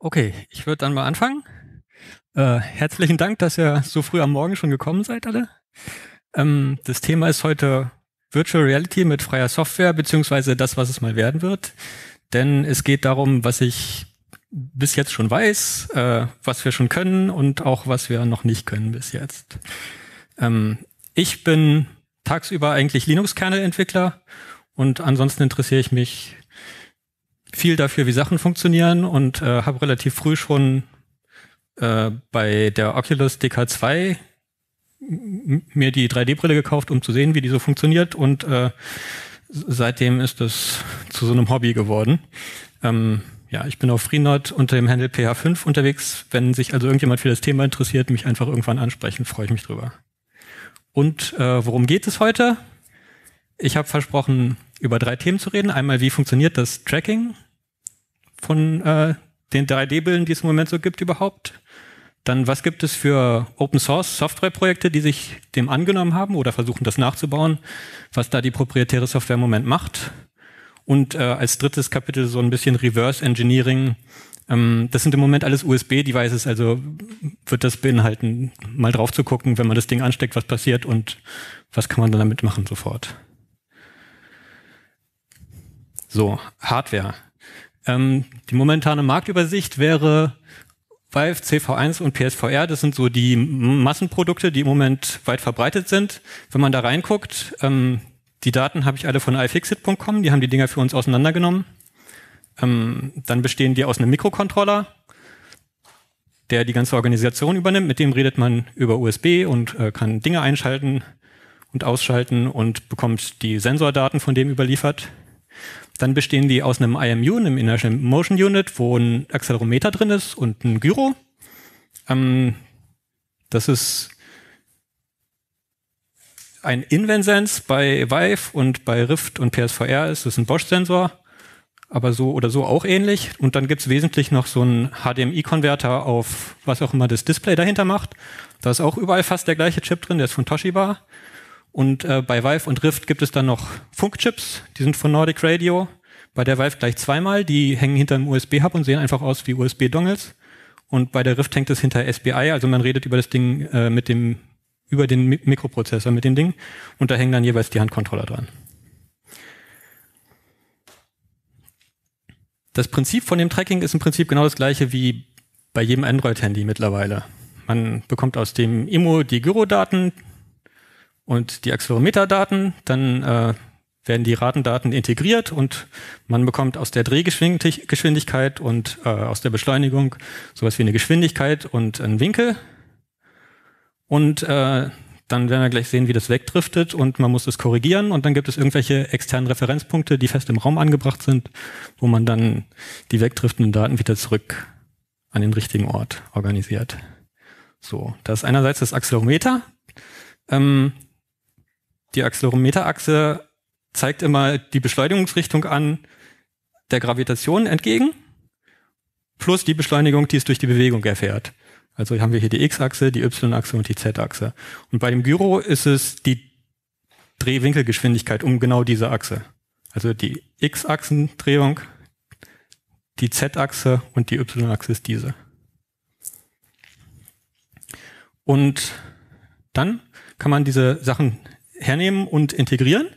Okay, ich würde dann mal anfangen. Äh, herzlichen Dank, dass ihr so früh am Morgen schon gekommen seid, alle. Ähm, das Thema ist heute Virtual Reality mit freier Software, beziehungsweise das, was es mal werden wird. Denn es geht darum, was ich bis jetzt schon weiß, äh, was wir schon können und auch was wir noch nicht können bis jetzt. Ähm, ich bin tagsüber eigentlich Linux-Kernel-Entwickler und ansonsten interessiere ich mich viel dafür, wie Sachen funktionieren und äh, habe relativ früh schon äh, bei der Oculus DK2 mir die 3D-Brille gekauft, um zu sehen, wie die so funktioniert und äh, seitdem ist das zu so einem Hobby geworden. Ähm, ja, ich bin auf Freenot unter dem Handel PH5 unterwegs. Wenn sich also irgendjemand für das Thema interessiert, mich einfach irgendwann ansprechen, freue ich mich drüber. Und äh, worum geht es heute? Ich habe versprochen, über drei Themen zu reden. Einmal, wie funktioniert das Tracking von äh, den 3D-Bildern, die es im Moment so gibt, überhaupt? Dann, was gibt es für Open Source software projekte die sich dem angenommen haben oder versuchen, das nachzubauen, was da die proprietäre Software im Moment macht? Und äh, als drittes Kapitel so ein bisschen Reverse Engineering. Ähm, das sind im Moment alles USB-Devices, also wird das beinhalten, mal drauf zu gucken, wenn man das Ding ansteckt, was passiert und was kann man dann damit machen sofort. So, Hardware. Ähm, die momentane Marktübersicht wäre Valve, CV1 und PSVR, das sind so die Massenprodukte, die im Moment weit verbreitet sind. Wenn man da reinguckt, ähm, die Daten habe ich alle von iFixit.com, die haben die Dinger für uns auseinandergenommen. Ähm, dann bestehen die aus einem Mikrocontroller, der die ganze Organisation übernimmt. Mit dem redet man über USB und äh, kann Dinge einschalten und ausschalten und bekommt die Sensordaten von dem überliefert. Dann bestehen die aus einem IMU, einem Inertial Motion Unit, wo ein Accelerometer drin ist und ein Gyro. Ähm, das ist ein Invensens bei Vive und bei Rift und PSVR ist es ein Bosch-Sensor, aber so oder so auch ähnlich. Und dann gibt es wesentlich noch so einen HDMI-Konverter auf was auch immer das Display dahinter macht. Da ist auch überall fast der gleiche Chip drin, der ist von Toshiba. Und äh, bei Vive und Rift gibt es dann noch Funkchips, die sind von Nordic Radio. Bei der Vive gleich zweimal, die hängen hinter einem USB-Hub und sehen einfach aus wie USB-Dongles. Und bei der Rift hängt es hinter SBI, also man redet über das Ding äh, mit dem, über den Mikroprozessor mit dem Ding. Und da hängen dann jeweils die Handcontroller dran. Das Prinzip von dem Tracking ist im Prinzip genau das gleiche wie bei jedem Android-Handy mittlerweile. Man bekommt aus dem IMO die Gyrodaten, und die Accelerometerdaten, dann äh, werden die Ratendaten integriert und man bekommt aus der Drehgeschwindigkeit und äh, aus der Beschleunigung sowas wie eine Geschwindigkeit und einen Winkel. Und äh, dann werden wir gleich sehen, wie das wegdriftet und man muss das korrigieren und dann gibt es irgendwelche externen Referenzpunkte, die fest im Raum angebracht sind, wo man dann die wegdriftenden Daten wieder zurück an den richtigen Ort organisiert. So, das ist einerseits das Accelerometer. Ähm, die Accelerometerachse zeigt immer die Beschleunigungsrichtung an der Gravitation entgegen plus die Beschleunigung, die es durch die Bewegung erfährt. Also haben wir hier die X-Achse, die Y-Achse und die Z-Achse. Und bei dem Gyro ist es die Drehwinkelgeschwindigkeit um genau diese Achse. Also die X-Achsendrehung, die Z-Achse und die Y-Achse ist diese. Und dann kann man diese Sachen hernehmen und integrieren.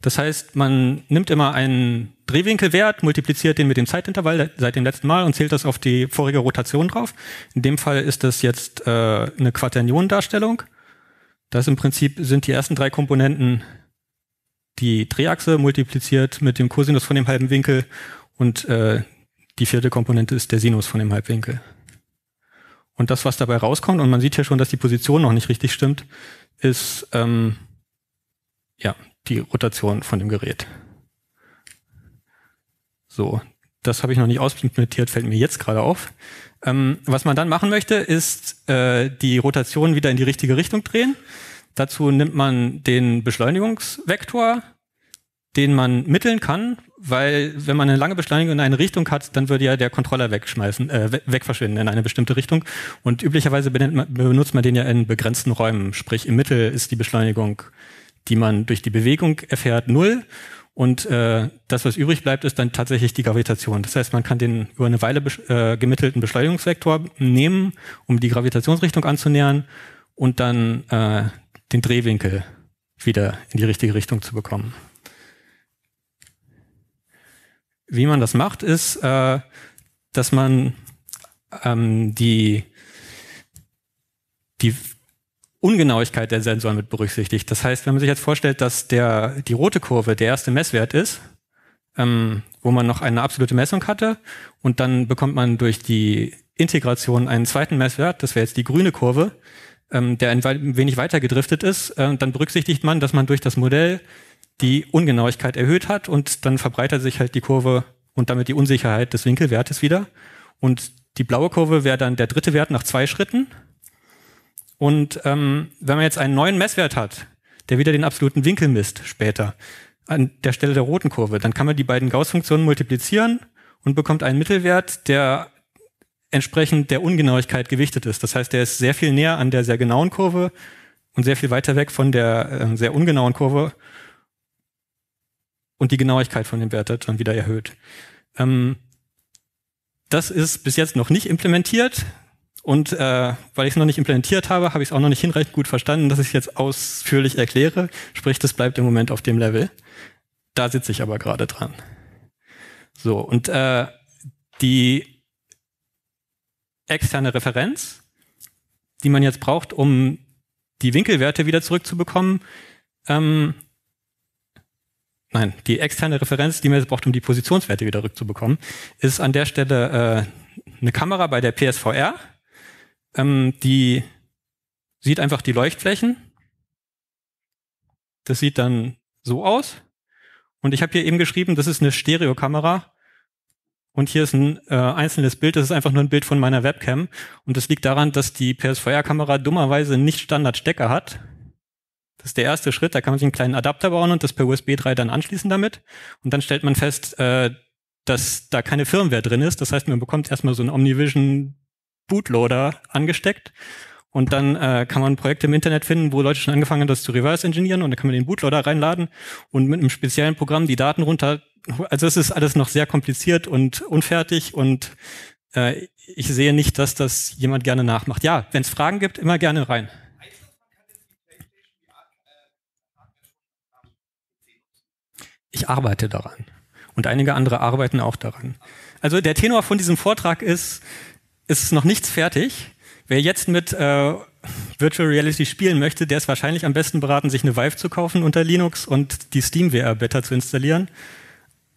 Das heißt, man nimmt immer einen Drehwinkelwert, multipliziert den mit dem Zeitintervall seit dem letzten Mal und zählt das auf die vorige Rotation drauf. In dem Fall ist das jetzt äh, eine Quaternion-Darstellung. Das im Prinzip sind die ersten drei Komponenten die Drehachse multipliziert mit dem Cosinus von dem halben Winkel und äh, die vierte Komponente ist der Sinus von dem Halbwinkel. Und das, was dabei rauskommt, und man sieht ja schon, dass die Position noch nicht richtig stimmt, ist ähm, ja, die Rotation von dem Gerät. So, das habe ich noch nicht ausimplementiert, fällt mir jetzt gerade auf. Ähm, was man dann machen möchte, ist äh, die Rotation wieder in die richtige Richtung drehen. Dazu nimmt man den Beschleunigungsvektor, den man mitteln kann, weil wenn man eine lange Beschleunigung in eine Richtung hat, dann würde ja der Controller wegschmeißen, äh, wegverschwinden in eine bestimmte Richtung. Und üblicherweise benutzt man den ja in begrenzten Räumen, sprich im Mittel ist die Beschleunigung die man durch die Bewegung erfährt, null. Und äh, das, was übrig bleibt, ist dann tatsächlich die Gravitation. Das heißt, man kann den über eine Weile äh, gemittelten Beschleunigungsvektor nehmen, um die Gravitationsrichtung anzunähern und dann äh, den Drehwinkel wieder in die richtige Richtung zu bekommen. Wie man das macht, ist, äh, dass man ähm, die, die Ungenauigkeit der Sensoren mit berücksichtigt. Das heißt, wenn man sich jetzt vorstellt, dass der, die rote Kurve der erste Messwert ist, ähm, wo man noch eine absolute Messung hatte und dann bekommt man durch die Integration einen zweiten Messwert, das wäre jetzt die grüne Kurve, ähm, der ein wenig weiter gedriftet ist, äh, dann berücksichtigt man, dass man durch das Modell die Ungenauigkeit erhöht hat und dann verbreitert sich halt die Kurve und damit die Unsicherheit des Winkelwertes wieder. Und die blaue Kurve wäre dann der dritte Wert nach zwei Schritten und ähm, wenn man jetzt einen neuen Messwert hat, der wieder den absoluten Winkel misst später, an der Stelle der roten Kurve, dann kann man die beiden Gauss-Funktionen multiplizieren und bekommt einen Mittelwert, der entsprechend der Ungenauigkeit gewichtet ist. Das heißt, der ist sehr viel näher an der sehr genauen Kurve und sehr viel weiter weg von der äh, sehr ungenauen Kurve und die Genauigkeit von dem Wert hat dann wieder erhöht. Ähm, das ist bis jetzt noch nicht implementiert. Und äh, weil ich es noch nicht implementiert habe, habe ich es auch noch nicht hinreichend gut verstanden, dass ich es jetzt ausführlich erkläre. Sprich, das bleibt im Moment auf dem Level. Da sitze ich aber gerade dran. So, und äh, die externe Referenz, die man jetzt braucht, um die Winkelwerte wieder zurückzubekommen, ähm, nein, die externe Referenz, die man jetzt braucht, um die Positionswerte wieder zurückzubekommen, ist an der Stelle äh, eine Kamera bei der PSVR ähm, die sieht einfach die Leuchtflächen. Das sieht dann so aus. Und ich habe hier eben geschrieben, das ist eine Stereokamera. Und hier ist ein äh, einzelnes Bild, das ist einfach nur ein Bild von meiner Webcam. Und das liegt daran, dass die ps PSVR-Kamera dummerweise nicht Standardstecker hat. Das ist der erste Schritt, da kann man sich einen kleinen Adapter bauen und das per USB 3 dann anschließen damit. Und dann stellt man fest, äh, dass da keine Firmware drin ist. Das heißt, man bekommt erstmal so ein Omnivision Bootloader angesteckt. Und dann äh, kann man Projekte im Internet finden, wo Leute schon angefangen haben, das zu reverse engineeren und dann kann man den Bootloader reinladen und mit einem speziellen Programm die Daten runter. Also es ist alles noch sehr kompliziert und unfertig und äh, ich sehe nicht, dass das jemand gerne nachmacht. Ja, wenn es Fragen gibt, immer gerne rein. Ich arbeite daran. Und einige andere arbeiten auch daran. Also der Tenor von diesem Vortrag ist, ist noch nichts fertig. Wer jetzt mit äh, Virtual Reality spielen möchte, der ist wahrscheinlich am besten beraten, sich eine Vive zu kaufen unter Linux und die Steam VR Beta zu installieren.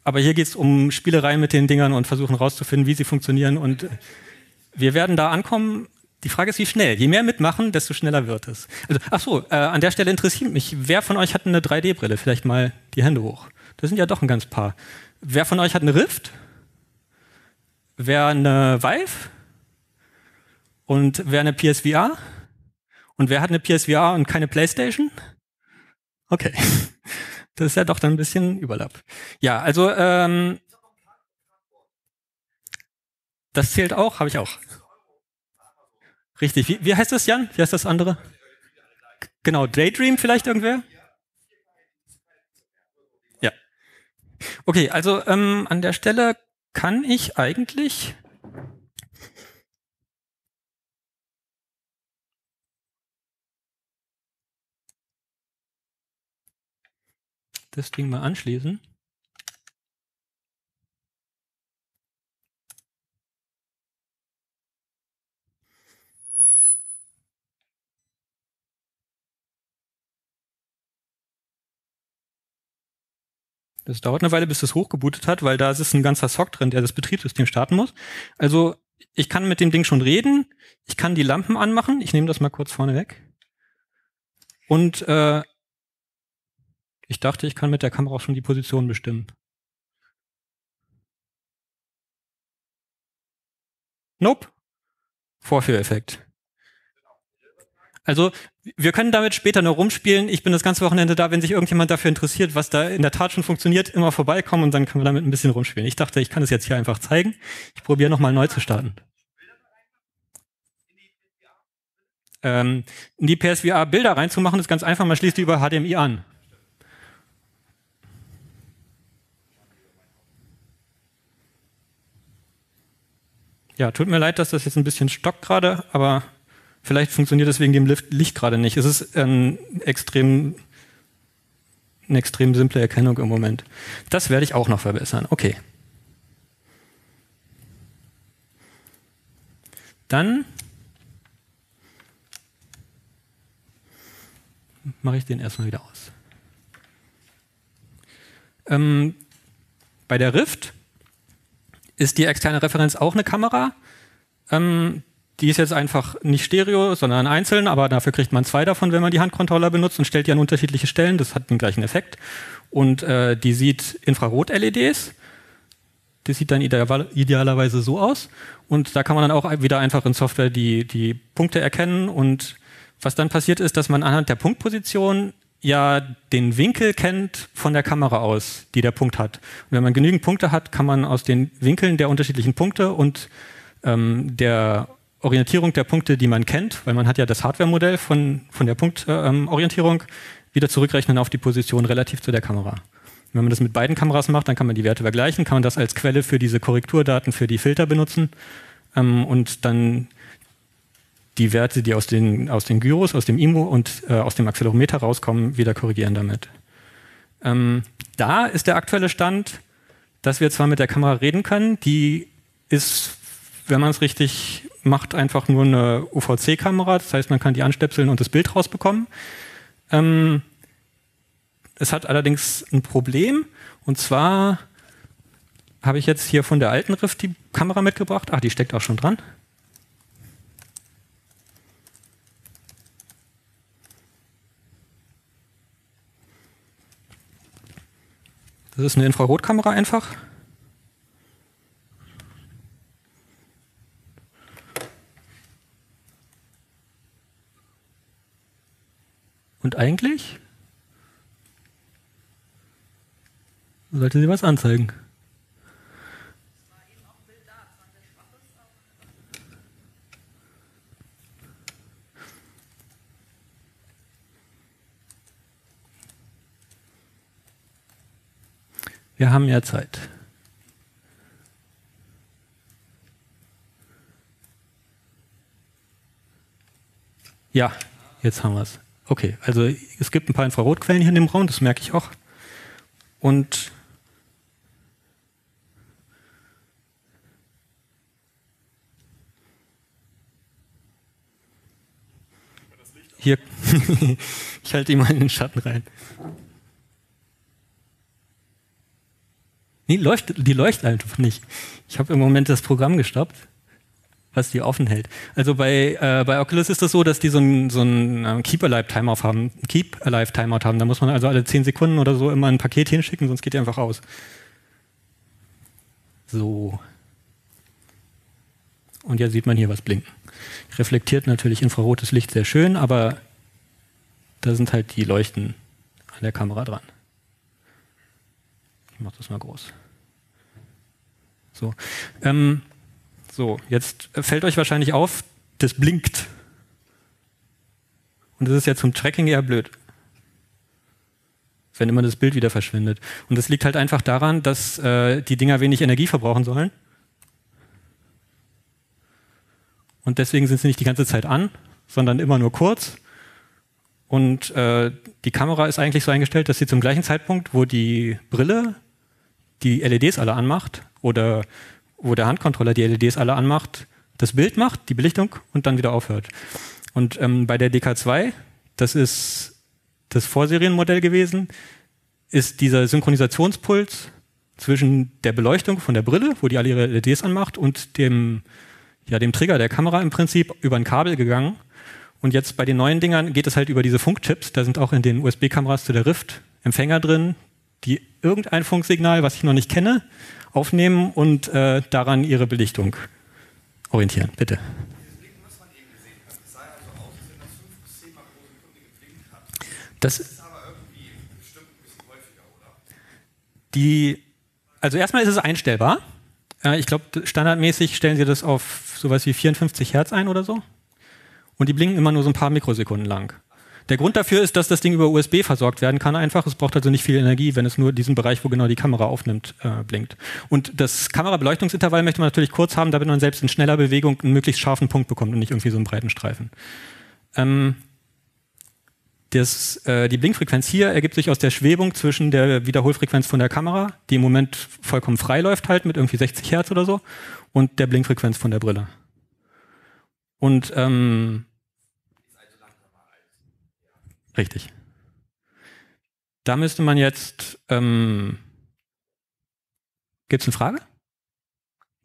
Aber hier geht es um Spielereien mit den Dingern und versuchen herauszufinden, wie sie funktionieren. Und wir werden da ankommen. Die Frage ist, wie schnell. Je mehr mitmachen, desto schneller wird es. Also, ach so, äh, an der Stelle interessiert mich, wer von euch hat eine 3D-Brille? Vielleicht mal die Hände hoch. Das sind ja doch ein ganz paar. Wer von euch hat eine Rift? Wer eine Vive? Und wer eine PSVR? Und wer hat eine PSVR und keine PlayStation? Okay. Das ist ja doch dann ein bisschen Überlapp. Ja, also ähm, das zählt auch, habe ich auch. Richtig. Wie, wie heißt das, Jan? Wie heißt das andere? Genau, Daydream vielleicht irgendwer? Ja. Okay, also ähm, an der Stelle kann ich eigentlich das Ding mal anschließen. Das dauert eine Weile, bis es hochgebootet hat, weil da ist ein ganzer Sock drin, der das Betriebssystem starten muss. Also ich kann mit dem Ding schon reden, ich kann die Lampen anmachen, ich nehme das mal kurz vorne weg. Und äh, ich dachte, ich kann mit der Kamera auch schon die Position bestimmen. Nope. Vorführeffekt. Also wir können damit später noch rumspielen. Ich bin das ganze Wochenende da, wenn sich irgendjemand dafür interessiert, was da in der Tat schon funktioniert, immer vorbeikommen und dann können wir damit ein bisschen rumspielen. Ich dachte, ich kann es jetzt hier einfach zeigen. Ich probiere nochmal neu zu starten. Ähm, in die PSVR Bilder reinzumachen ist ganz einfach, man schließt die über HDMI an. Ja, tut mir leid, dass das jetzt ein bisschen stockt gerade, aber vielleicht funktioniert das wegen dem Licht gerade nicht. Es ist ein extrem, eine extrem simple Erkennung im Moment. Das werde ich auch noch verbessern. Okay. Dann mache ich den erstmal wieder aus. Ähm, bei der Rift ist die externe Referenz auch eine Kamera. Ähm, die ist jetzt einfach nicht stereo, sondern einzeln, aber dafür kriegt man zwei davon, wenn man die Handcontroller benutzt und stellt die an unterschiedliche Stellen. Das hat den gleichen Effekt. Und äh, die sieht Infrarot-LEDs. Das sieht dann ideal, idealerweise so aus. Und da kann man dann auch wieder einfach in Software die, die Punkte erkennen. Und was dann passiert ist, dass man anhand der Punktposition ja den Winkel kennt von der Kamera aus, die der Punkt hat. Und wenn man genügend Punkte hat, kann man aus den Winkeln der unterschiedlichen Punkte und ähm, der Orientierung der Punkte, die man kennt, weil man hat ja das Hardware-Modell von, von der Punktorientierung, äh, ähm, wieder zurückrechnen auf die Position relativ zu der Kamera. Und wenn man das mit beiden Kameras macht, dann kann man die Werte vergleichen, kann man das als Quelle für diese Korrekturdaten, für die Filter benutzen ähm, und dann die Werte, die aus den, aus den Gyros, aus dem IMO und äh, aus dem Accelerometer rauskommen, wieder korrigieren damit. Ähm, da ist der aktuelle Stand, dass wir zwar mit der Kamera reden können, die ist, wenn man es richtig macht, einfach nur eine UVC-Kamera, das heißt, man kann die anstöpseln und das Bild rausbekommen. Ähm, es hat allerdings ein Problem, und zwar habe ich jetzt hier von der alten Rift die Kamera mitgebracht. Ach, die steckt auch schon dran. Das ist eine Infrarotkamera einfach. Und eigentlich sollte sie was anzeigen. Wir haben ja Zeit. Ja, jetzt haben wir es. Okay, also es gibt ein paar Infrarotquellen hier in dem Raum, das merke ich auch. Und hier, ich halte ihn mal in den Schatten rein. Nee, läuft, die läuft einfach nicht. Ich habe im Moment das Programm gestoppt, was die offen hält. Also bei, äh, bei Oculus ist das so, dass die so einen so ähm, Keep Alive Timeout haben. Keep Alive Timeout haben. Da muss man also alle 10 Sekunden oder so immer ein Paket hinschicken, sonst geht die einfach aus. So. Und jetzt sieht man hier was blinken. Reflektiert natürlich infrarotes Licht sehr schön, aber da sind halt die Leuchten an der Kamera dran mache das mal groß. So. Ähm, so, jetzt fällt euch wahrscheinlich auf, das blinkt. Und das ist ja zum Tracking eher blöd. Wenn immer das Bild wieder verschwindet. Und das liegt halt einfach daran, dass äh, die Dinger wenig Energie verbrauchen sollen. Und deswegen sind sie nicht die ganze Zeit an, sondern immer nur kurz. Und äh, die Kamera ist eigentlich so eingestellt, dass sie zum gleichen Zeitpunkt, wo die Brille die LEDs alle anmacht oder wo der Handcontroller die LEDs alle anmacht, das Bild macht, die Belichtung und dann wieder aufhört. Und ähm, bei der DK2, das ist das Vorserienmodell gewesen, ist dieser Synchronisationspuls zwischen der Beleuchtung von der Brille, wo die alle ihre LEDs anmacht, und dem, ja, dem Trigger der Kamera im Prinzip über ein Kabel gegangen. Und jetzt bei den neuen Dingern geht es halt über diese Funkchips. Da sind auch in den USB-Kameras zu der Rift Empfänger drin, die irgendein Funksignal, was ich noch nicht kenne, aufnehmen und äh, daran ihre Belichtung orientieren. Bitte. Das ist aber irgendwie bestimmt ein häufiger, oder? Die, also erstmal ist es einstellbar. Äh, ich glaube, standardmäßig stellen sie das auf sowas wie 54 Hertz ein oder so. Und die blinken immer nur so ein paar Mikrosekunden lang. Der Grund dafür ist, dass das Ding über USB versorgt werden kann einfach. Es braucht also nicht viel Energie, wenn es nur diesen Bereich, wo genau die Kamera aufnimmt, äh, blinkt. Und das Kamerabeleuchtungsintervall möchte man natürlich kurz haben, damit man selbst in schneller Bewegung einen möglichst scharfen Punkt bekommt und nicht irgendwie so einen breiten Streifen. Ähm, das, äh, die Blinkfrequenz hier ergibt sich aus der Schwebung zwischen der Wiederholfrequenz von der Kamera, die im Moment vollkommen frei läuft halt mit irgendwie 60 Hertz oder so, und der Blinkfrequenz von der Brille. Und ähm, Richtig. Da müsste man jetzt. Ähm, Gibt es eine Frage?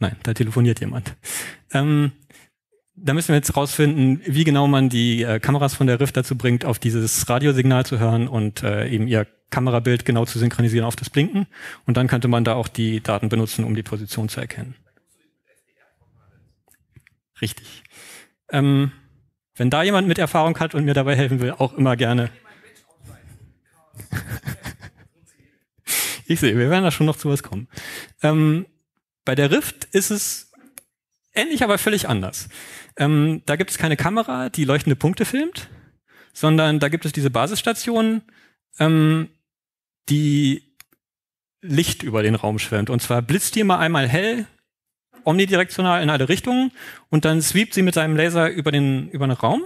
Nein, da telefoniert jemand. Ähm, da müssen wir jetzt herausfinden, wie genau man die äh, Kameras von der Rift dazu bringt, auf dieses Radiosignal zu hören und äh, eben ihr Kamerabild genau zu synchronisieren auf das Blinken. Und dann könnte man da auch die Daten benutzen, um die Position zu erkennen. Richtig. Ähm, wenn da jemand mit Erfahrung hat und mir dabei helfen will, auch immer gerne. ich sehe, wir werden da schon noch zu was kommen. Ähm, bei der Rift ist es ähnlich, aber völlig anders. Ähm, da gibt es keine Kamera, die leuchtende Punkte filmt, sondern da gibt es diese Basisstation, ähm, die Licht über den Raum schwemmt. Und zwar blitzt die immer einmal hell, omnidirektional in alle Richtungen und dann sweept sie mit seinem Laser über den, über den Raum.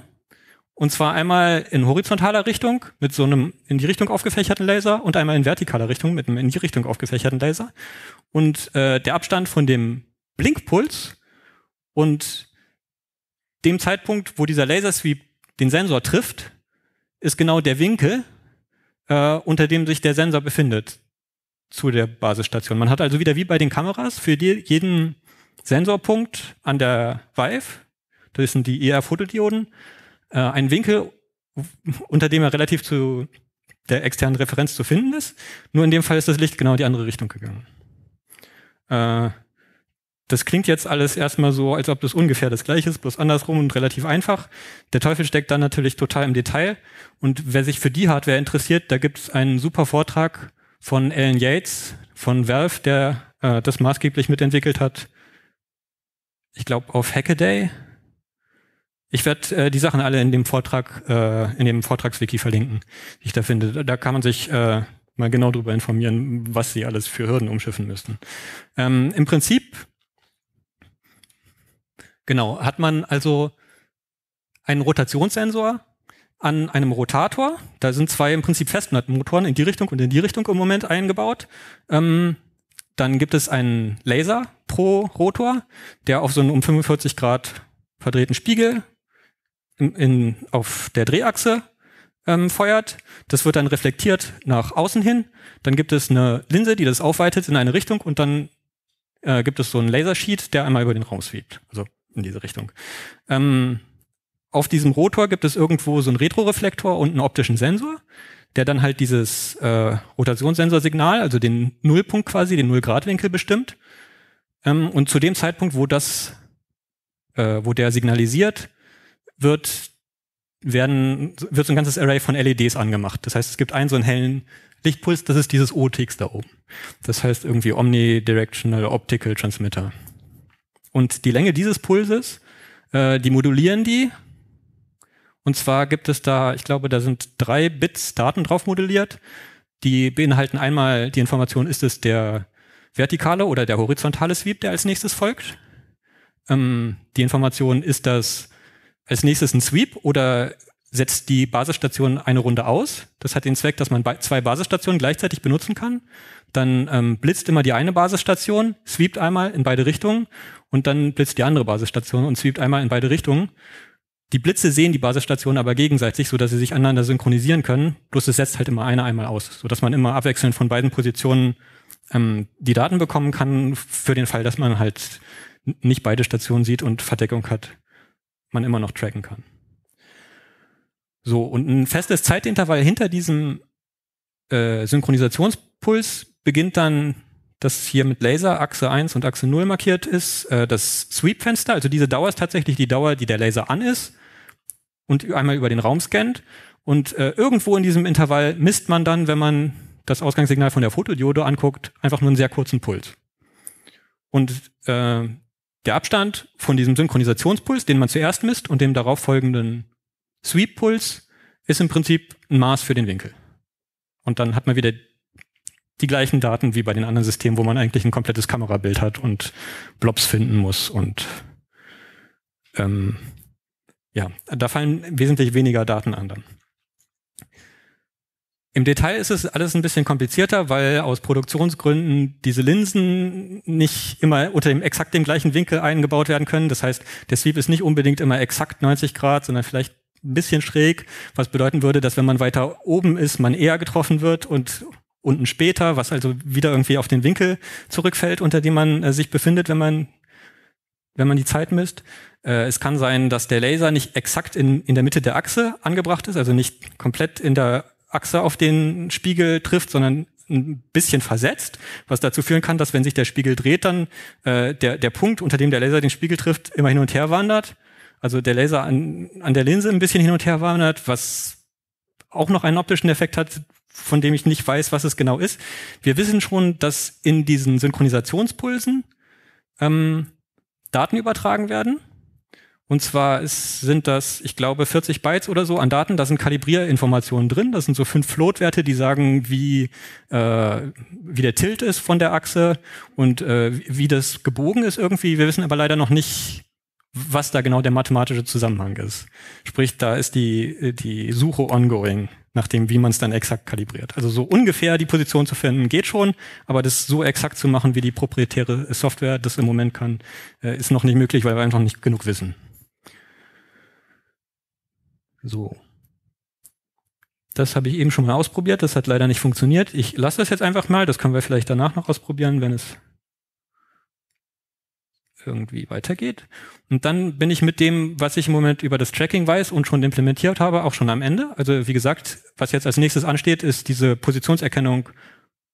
Und zwar einmal in horizontaler Richtung mit so einem in die Richtung aufgefächerten Laser und einmal in vertikaler Richtung mit einem in die Richtung aufgefächerten Laser. Und äh, der Abstand von dem Blinkpuls und dem Zeitpunkt, wo dieser Lasersweep den Sensor trifft, ist genau der Winkel, äh, unter dem sich der Sensor befindet zu der Basisstation. Man hat also wieder wie bei den Kameras für die, jeden Sensorpunkt an der Vive, das sind die ER-Fotodioden, äh, ein Winkel, unter dem er relativ zu der externen Referenz zu finden ist. Nur in dem Fall ist das Licht genau in die andere Richtung gegangen. Äh, das klingt jetzt alles erstmal so, als ob das ungefähr das gleiche ist, bloß andersrum und relativ einfach. Der Teufel steckt dann natürlich total im Detail. Und wer sich für die Hardware interessiert, da gibt es einen super Vortrag von Alan Yates von Valve, der äh, das maßgeblich mitentwickelt hat ich glaube, auf Hackaday. Ich werde äh, die Sachen alle in dem Vortrag, äh, in dem Vortragswiki verlinken, die ich da finde. Da kann man sich äh, mal genau darüber informieren, was sie alles für Hürden umschiffen müssten. Ähm, Im Prinzip, genau, hat man also einen Rotationssensor an einem Rotator. Da sind zwei im Prinzip Festplattenmotoren in die Richtung und in die Richtung im Moment eingebaut. Ähm, dann gibt es einen Laser pro Rotor, der auf so einen um 45 Grad verdrehten Spiegel in, in, auf der Drehachse ähm, feuert. Das wird dann reflektiert nach außen hin. Dann gibt es eine Linse, die das aufweitet in eine Richtung und dann äh, gibt es so einen Lasersheet, der einmal über den Raum sweept. Also in diese Richtung. Ähm, auf diesem Rotor gibt es irgendwo so einen Retroreflektor und einen optischen Sensor der dann halt dieses äh, Rotationssensorsignal, also den Nullpunkt quasi, den Nullgradwinkel bestimmt. Ähm, und zu dem Zeitpunkt, wo das, äh, wo der signalisiert, wird werden, wird so ein ganzes Array von LEDs angemacht. Das heißt, es gibt einen so einen hellen Lichtpuls, das ist dieses OTX da oben. Das heißt irgendwie Omnidirectional Optical Transmitter. Und die Länge dieses Pulses, äh, die modulieren die und zwar gibt es da, ich glaube, da sind drei Bits Daten drauf modelliert. Die beinhalten einmal die Information, ist es der vertikale oder der horizontale Sweep, der als nächstes folgt. Ähm, die Information, ist das als nächstes ein Sweep oder setzt die Basisstation eine Runde aus. Das hat den Zweck, dass man zwei Basisstationen gleichzeitig benutzen kann. Dann ähm, blitzt immer die eine Basisstation, sweept einmal in beide Richtungen und dann blitzt die andere Basisstation und sweept einmal in beide Richtungen. Die Blitze sehen die Basisstationen aber gegenseitig, so dass sie sich aneinander synchronisieren können, bloß es setzt halt immer einer einmal aus, so dass man immer abwechselnd von beiden Positionen ähm, die Daten bekommen kann, für den Fall, dass man halt nicht beide Stationen sieht und Verdeckung hat, man immer noch tracken kann. So, und ein festes Zeitintervall hinter diesem äh, Synchronisationspuls beginnt dann das hier mit Laser Achse 1 und Achse 0 markiert ist. Äh, das Sweep-Fenster, also diese Dauer ist tatsächlich die Dauer, die der Laser an ist und einmal über den Raum scannt. Und äh, irgendwo in diesem Intervall misst man dann, wenn man das Ausgangssignal von der Fotodiode anguckt, einfach nur einen sehr kurzen Puls. Und äh, der Abstand von diesem Synchronisationspuls, den man zuerst misst, und dem darauf folgenden Sweep-Puls ist im Prinzip ein Maß für den Winkel. Und dann hat man wieder die gleichen Daten wie bei den anderen Systemen, wo man eigentlich ein komplettes Kamerabild hat und Blobs finden muss und ähm, ja, da fallen wesentlich weniger Daten an dann. Im Detail ist es alles ein bisschen komplizierter, weil aus Produktionsgründen diese Linsen nicht immer unter dem exakt dem gleichen Winkel eingebaut werden können. Das heißt, der Sweep ist nicht unbedingt immer exakt 90 Grad, sondern vielleicht ein bisschen schräg, was bedeuten würde, dass wenn man weiter oben ist, man eher getroffen wird und unten später, was also wieder irgendwie auf den Winkel zurückfällt, unter dem man äh, sich befindet, wenn man, wenn man die Zeit misst. Äh, es kann sein, dass der Laser nicht exakt in, in der Mitte der Achse angebracht ist, also nicht komplett in der Achse auf den Spiegel trifft, sondern ein bisschen versetzt, was dazu führen kann, dass wenn sich der Spiegel dreht, dann äh, der, der Punkt, unter dem der Laser den Spiegel trifft, immer hin und her wandert. Also der Laser an, an der Linse ein bisschen hin und her wandert, was auch noch einen optischen Effekt hat, von dem ich nicht weiß, was es genau ist. Wir wissen schon, dass in diesen Synchronisationspulsen ähm, Daten übertragen werden. Und zwar ist, sind das, ich glaube, 40 Bytes oder so an Daten. Da sind Kalibrierinformationen drin. Das sind so fünf Floatwerte, die sagen, wie, äh, wie der Tilt ist von der Achse und äh, wie das gebogen ist irgendwie. Wir wissen aber leider noch nicht, was da genau der mathematische Zusammenhang ist. Sprich, da ist die, die Suche ongoing nach dem, wie man es dann exakt kalibriert. Also so ungefähr die Position zu finden, geht schon, aber das so exakt zu machen, wie die proprietäre Software das im Moment kann, äh, ist noch nicht möglich, weil wir einfach nicht genug wissen. So. Das habe ich eben schon mal ausprobiert, das hat leider nicht funktioniert. Ich lasse das jetzt einfach mal, das können wir vielleicht danach noch ausprobieren, wenn es irgendwie weitergeht. Und dann bin ich mit dem, was ich im Moment über das Tracking weiß und schon implementiert habe, auch schon am Ende. Also wie gesagt, was jetzt als nächstes ansteht, ist diese Positionserkennung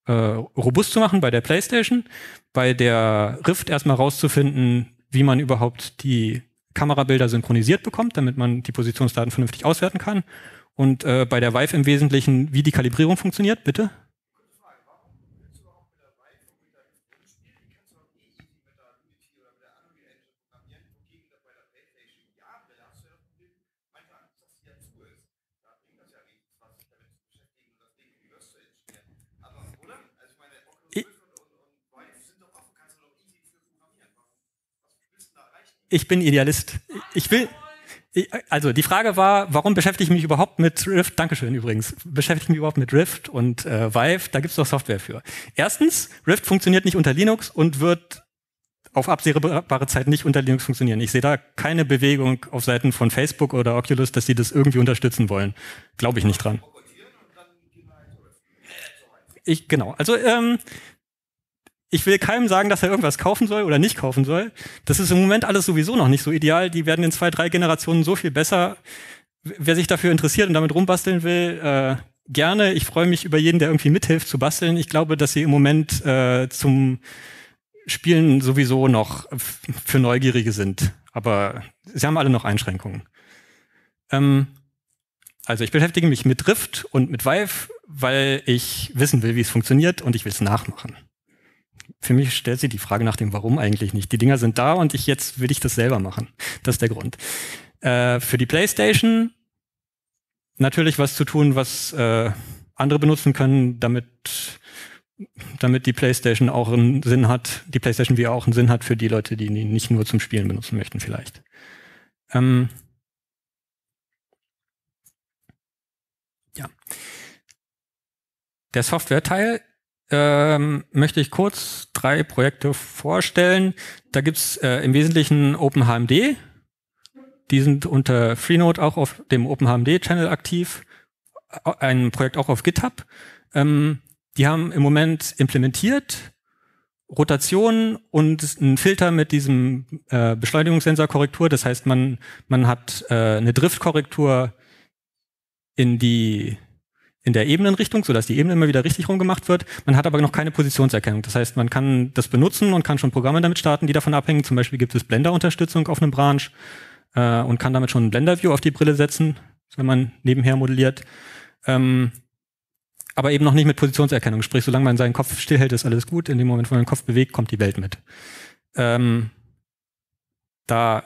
äh, robust zu machen bei der PlayStation, bei der Rift erstmal rauszufinden, wie man überhaupt die Kamerabilder synchronisiert bekommt, damit man die Positionsdaten vernünftig auswerten kann. Und äh, bei der Vive im Wesentlichen, wie die Kalibrierung funktioniert, bitte. ich bin Idealist. Ich will, also die Frage war, warum beschäftige ich mich überhaupt mit Rift? Dankeschön übrigens. Beschäftige ich mich überhaupt mit Rift und äh, Vive? Da gibt es doch Software für. Erstens, Rift funktioniert nicht unter Linux und wird auf absehbare Zeit nicht unter Linux funktionieren. Ich sehe da keine Bewegung auf Seiten von Facebook oder Oculus, dass sie das irgendwie unterstützen wollen. Glaube ich nicht dran. Ich genau. Also ähm, ich will keinem sagen, dass er irgendwas kaufen soll oder nicht kaufen soll. Das ist im Moment alles sowieso noch nicht so ideal. Die werden in zwei, drei Generationen so viel besser. Wer sich dafür interessiert und damit rumbasteln will, äh, gerne. Ich freue mich über jeden, der irgendwie mithilft zu basteln. Ich glaube, dass sie im Moment äh, zum Spielen sowieso noch für Neugierige sind. Aber sie haben alle noch Einschränkungen. Ähm, also ich beschäftige mich mit Drift und mit Vive, weil ich wissen will, wie es funktioniert und ich will es nachmachen für mich stellt sich die Frage nach dem Warum eigentlich nicht. Die Dinger sind da und ich jetzt will ich das selber machen. Das ist der Grund. Äh, für die PlayStation natürlich was zu tun, was äh, andere benutzen können, damit damit die PlayStation auch einen Sinn hat, die PlayStation VR auch einen Sinn hat für die Leute, die ihn nicht nur zum Spielen benutzen möchten, vielleicht. Ähm ja. Der Software-Teil ähm, möchte ich kurz drei Projekte vorstellen. Da gibt's äh, im Wesentlichen OpenHMD. Die sind unter Freenode auch auf dem OpenHMD-Channel aktiv. Ein Projekt auch auf GitHub. Ähm, die haben im Moment implementiert Rotation und einen Filter mit diesem äh, Beschleunigungssensorkorrektur. Das heißt, man, man hat äh, eine Driftkorrektur in die in der Ebenenrichtung, sodass die Ebene immer wieder richtig rumgemacht wird. Man hat aber noch keine Positionserkennung. Das heißt, man kann das benutzen und kann schon Programme damit starten, die davon abhängen. Zum Beispiel gibt es Blender-Unterstützung auf einem Branch äh, und kann damit schon ein Blender-View auf die Brille setzen, wenn man nebenher modelliert. Ähm, aber eben noch nicht mit Positionserkennung. Sprich, solange man seinen Kopf stillhält, ist alles gut. In dem Moment, wo man den Kopf bewegt, kommt die Welt mit. Ähm, da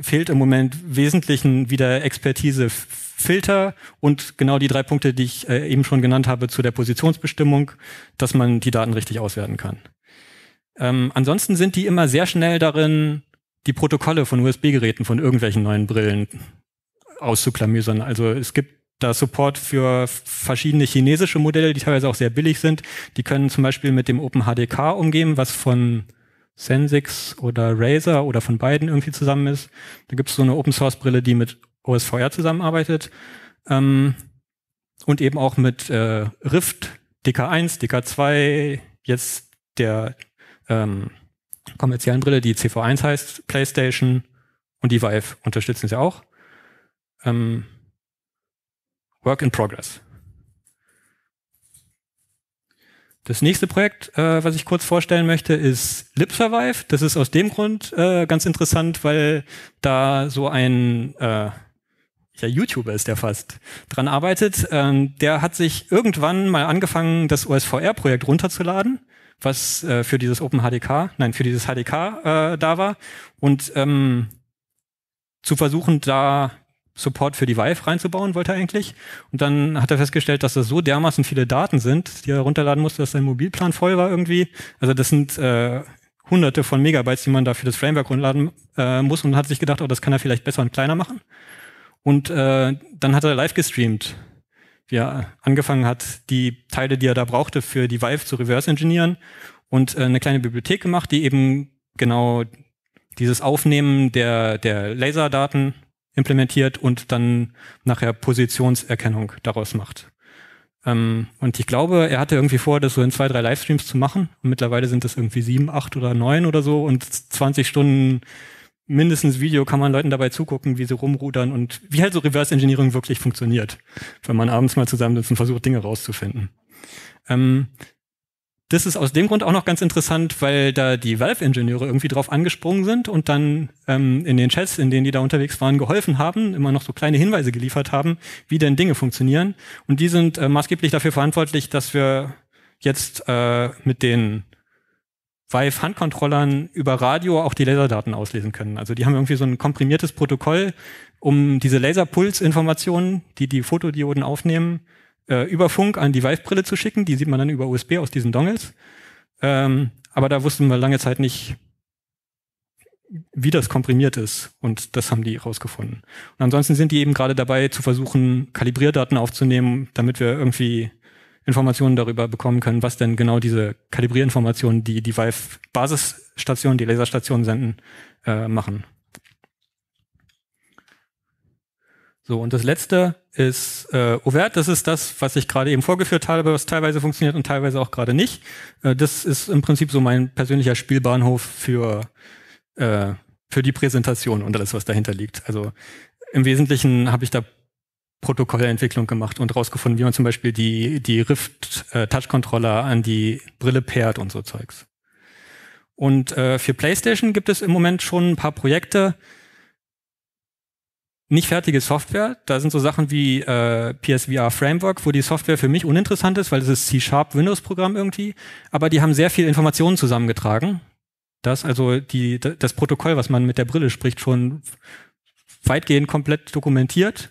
fehlt im Moment Wesentlichen wieder Expertise Filter und genau die drei Punkte, die ich äh, eben schon genannt habe zu der Positionsbestimmung, dass man die Daten richtig auswerten kann. Ähm, ansonsten sind die immer sehr schnell darin, die Protokolle von USB-Geräten von irgendwelchen neuen Brillen auszuklamüsern. Also es gibt da Support für verschiedene chinesische Modelle, die teilweise auch sehr billig sind. Die können zum Beispiel mit dem OpenHDK umgehen, was von Sensix oder Razer oder von beiden irgendwie zusammen ist. Da gibt es so eine Open-Source-Brille, die mit OSVR zusammenarbeitet ähm, und eben auch mit äh, Rift, DK1, DK2, jetzt der ähm, kommerziellen Brille, die CV1 heißt, PlayStation und die Vive unterstützen sie auch. Ähm, work in Progress. Das nächste Projekt, äh, was ich kurz vorstellen möchte, ist LibSurvive. Das ist aus dem Grund äh, ganz interessant, weil da so ein äh, ja, YouTuber ist der fast, dran arbeitet. Ähm, der hat sich irgendwann mal angefangen, das OSVR-Projekt runterzuladen, was äh, für dieses OpenHDK, nein, für dieses HDK äh, da war. Und ähm, zu versuchen, da Support für die Vive reinzubauen, wollte er eigentlich. Und dann hat er festgestellt, dass das so dermaßen viele Daten sind, die er runterladen musste, dass sein Mobilplan voll war irgendwie. Also das sind äh, hunderte von Megabytes, die man da für das Framework runterladen äh, muss und hat sich gedacht, oh, das kann er vielleicht besser und kleiner machen. Und äh, dann hat er live gestreamt, wie er angefangen hat, die Teile, die er da brauchte, für die Vive zu reverse engineeren und äh, eine kleine Bibliothek gemacht, die eben genau dieses Aufnehmen der, der Laserdaten implementiert und dann nachher Positionserkennung daraus macht. Ähm, und ich glaube, er hatte irgendwie vor, das so in zwei, drei Livestreams zu machen. Und mittlerweile sind das irgendwie sieben, acht oder neun oder so und 20 Stunden mindestens Video kann man Leuten dabei zugucken, wie sie rumrudern und wie halt so Reverse Engineering wirklich funktioniert, wenn man abends mal zusammensitzt und versucht, Dinge rauszufinden. Ähm, das ist aus dem Grund auch noch ganz interessant, weil da die Valve-Ingenieure irgendwie drauf angesprungen sind und dann ähm, in den Chats, in denen die da unterwegs waren, geholfen haben, immer noch so kleine Hinweise geliefert haben, wie denn Dinge funktionieren. Und die sind äh, maßgeblich dafür verantwortlich, dass wir jetzt äh, mit den Vive-Handcontrollern über Radio auch die Laserdaten auslesen können. Also die haben irgendwie so ein komprimiertes Protokoll, um diese Laserpulsinformationen, die die Fotodioden aufnehmen, äh, über Funk an die Vive-Brille zu schicken. Die sieht man dann über USB aus diesen Dongles. Ähm, aber da wussten wir lange Zeit nicht, wie das komprimiert ist. Und das haben die rausgefunden. Und ansonsten sind die eben gerade dabei zu versuchen, Kalibrierdaten aufzunehmen, damit wir irgendwie Informationen darüber bekommen können, was denn genau diese Kalibrierinformationen, die die Vive-Basisstation, die Laserstationen senden, äh, machen. So, und das letzte ist äh, Overt. Das ist das, was ich gerade eben vorgeführt habe, was teilweise funktioniert und teilweise auch gerade nicht. Äh, das ist im Prinzip so mein persönlicher Spielbahnhof für, äh, für die Präsentation und alles, was dahinter liegt. Also im Wesentlichen habe ich da Protokollentwicklung gemacht und rausgefunden, wie man zum Beispiel die, die Rift äh, Touch Controller an die Brille pairt und so Zeugs. Und äh, für PlayStation gibt es im Moment schon ein paar Projekte, nicht fertige Software. Da sind so Sachen wie äh, PSVR Framework, wo die Software für mich uninteressant ist, weil es ist C-Sharp Windows-Programm irgendwie. Aber die haben sehr viel Informationen zusammengetragen. Das, also die, das Protokoll, was man mit der Brille spricht, schon weitgehend komplett dokumentiert.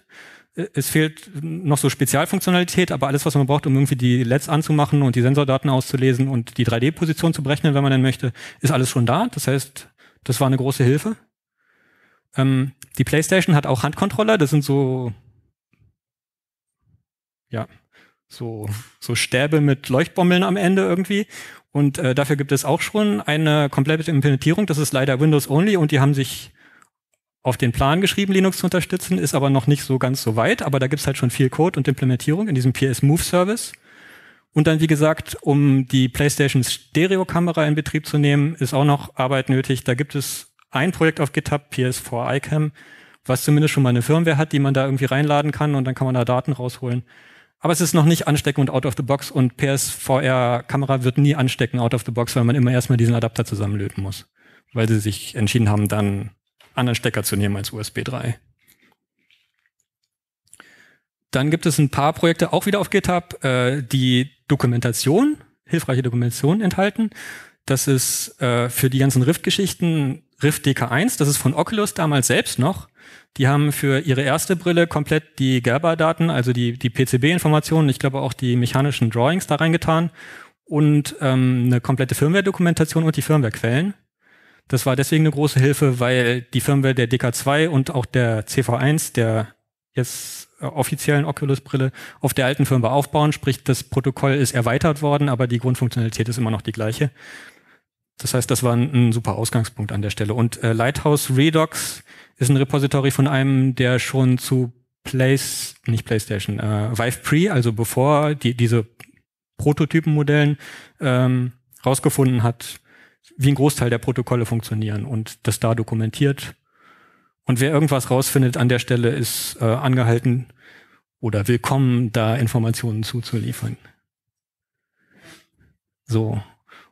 Äh, es fehlt noch so Spezialfunktionalität, aber alles, was man braucht, um irgendwie die LEDs anzumachen und die Sensordaten auszulesen und die 3D-Position zu berechnen, wenn man denn möchte, ist alles schon da. Das heißt, das war eine große Hilfe. Ähm, die PlayStation hat auch Handcontroller, das sind so, ja, so, so Stäbe mit Leuchtbommeln am Ende irgendwie. Und äh, dafür gibt es auch schon eine komplette Implementierung. Das ist leider Windows Only und die haben sich auf den Plan geschrieben, Linux zu unterstützen, ist aber noch nicht so ganz so weit. Aber da gibt es halt schon viel Code und Implementierung in diesem PS Move Service. Und dann, wie gesagt, um die PlayStation Stereo-Kamera in Betrieb zu nehmen, ist auch noch Arbeit nötig. Da gibt es ein Projekt auf GitHub, PS4 ICAM, was zumindest schon mal eine Firmware hat, die man da irgendwie reinladen kann und dann kann man da Daten rausholen. Aber es ist noch nicht anstecken und out of the box und PSVR-Kamera wird nie anstecken out of the box, weil man immer erstmal diesen Adapter zusammenlöten muss. Weil sie sich entschieden haben, dann anderen Stecker zu nehmen als USB 3. Dann gibt es ein paar Projekte auch wieder auf GitHub, äh, die Dokumentation, hilfreiche Dokumentation enthalten. Das ist äh, für die ganzen Rift-Geschichten Rift DK1, das ist von Oculus damals selbst noch. Die haben für ihre erste Brille komplett die Gerber-Daten, also die, die PCB-Informationen, ich glaube auch die mechanischen Drawings da reingetan und ähm, eine komplette Firmware-Dokumentation und die Firmware-Quellen. Das war deswegen eine große Hilfe, weil die Firmware der DK2 und auch der CV1, der jetzt äh, offiziellen Oculus-Brille, auf der alten Firmware aufbauen. Sprich, das Protokoll ist erweitert worden, aber die Grundfunktionalität ist immer noch die gleiche. Das heißt, das war ein, ein super Ausgangspunkt an der Stelle. Und äh, Lighthouse Redox ist ein Repository von einem, der schon zu Place, nicht PlayStation, äh, Vive Pre, also bevor die, diese Prototypenmodellen ähm, rausgefunden hat, wie ein Großteil der Protokolle funktionieren und das da dokumentiert. Und wer irgendwas rausfindet an der Stelle, ist äh, angehalten oder willkommen, da Informationen zuzuliefern. So,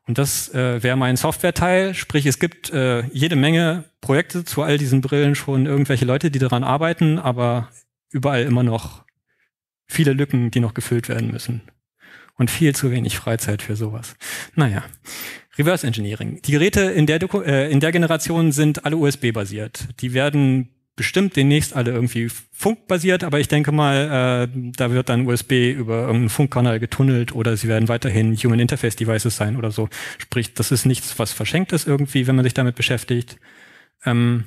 und das äh, wäre mein Software-Teil. Sprich, es gibt äh, jede Menge Projekte zu all diesen Brillen schon irgendwelche Leute, die daran arbeiten, aber überall immer noch viele Lücken, die noch gefüllt werden müssen. Und viel zu wenig Freizeit für sowas. Naja. Reverse Engineering. Die Geräte in der, Doku äh, in der Generation sind alle USB-basiert. Die werden bestimmt demnächst alle irgendwie funkbasiert, aber ich denke mal, äh, da wird dann USB über irgendeinen Funkkanal getunnelt oder sie werden weiterhin Human Interface Devices sein oder so. Sprich, das ist nichts, was verschenkt ist irgendwie, wenn man sich damit beschäftigt. Ähm,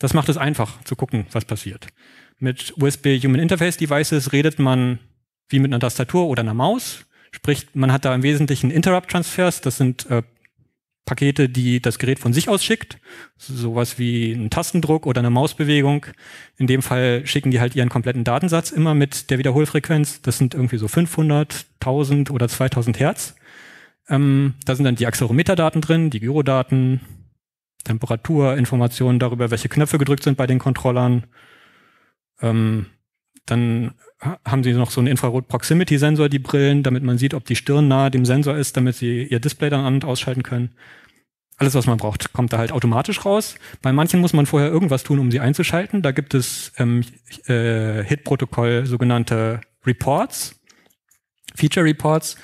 das macht es einfach zu gucken, was passiert. Mit USB Human Interface Devices redet man wie mit einer Tastatur oder einer Maus. Sprich, man hat da im Wesentlichen Interrupt Transfers, das sind äh, Pakete, die das Gerät von sich aus schickt, sowas wie ein Tastendruck oder eine Mausbewegung. In dem Fall schicken die halt ihren kompletten Datensatz immer mit der Wiederholfrequenz. Das sind irgendwie so 500, 1000 oder 2000 Hertz. Ähm, da sind dann die Accelerometerdaten drin, die Gyrodaten, Temperatur, Informationen darüber, welche Knöpfe gedrückt sind bei den Controllern. Ähm, dann haben sie noch so einen Infrarot-Proximity-Sensor, die Brillen, damit man sieht, ob die Stirn nahe dem Sensor ist, damit sie ihr Display dann an- und ausschalten können. Alles, was man braucht, kommt da halt automatisch raus. Bei manchen muss man vorher irgendwas tun, um sie einzuschalten. Da gibt es ähm, äh, HIT-Protokoll sogenannte Reports. Feature Reports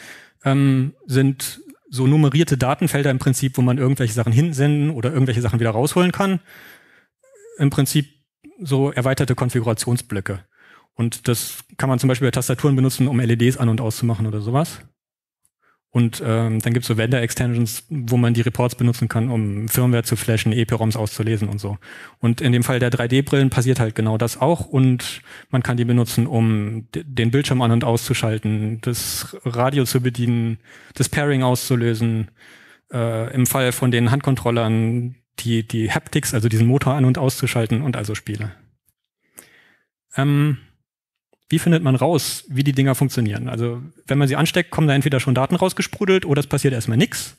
ähm, sind so nummerierte Datenfelder im Prinzip, wo man irgendwelche Sachen hinsenden oder irgendwelche Sachen wieder rausholen kann. Im Prinzip so erweiterte Konfigurationsblöcke. Und das kann man zum Beispiel bei Tastaturen benutzen, um LEDs an- und auszumachen oder sowas. Und ähm, dann gibt es so Vendor-Extensions, wo man die Reports benutzen kann, um Firmware zu flashen, EPROMs auszulesen und so. Und in dem Fall der 3D-Brillen passiert halt genau das auch und man kann die benutzen, um den Bildschirm an- und auszuschalten, das Radio zu bedienen, das Pairing auszulösen. Äh, Im Fall von den Handcontrollern die, die Haptics, also diesen Motor an- und auszuschalten und also Spiele. Ähm, wie findet man raus, wie die Dinger funktionieren? Also wenn man sie ansteckt, kommen da entweder schon Daten rausgesprudelt oder es passiert erstmal nichts.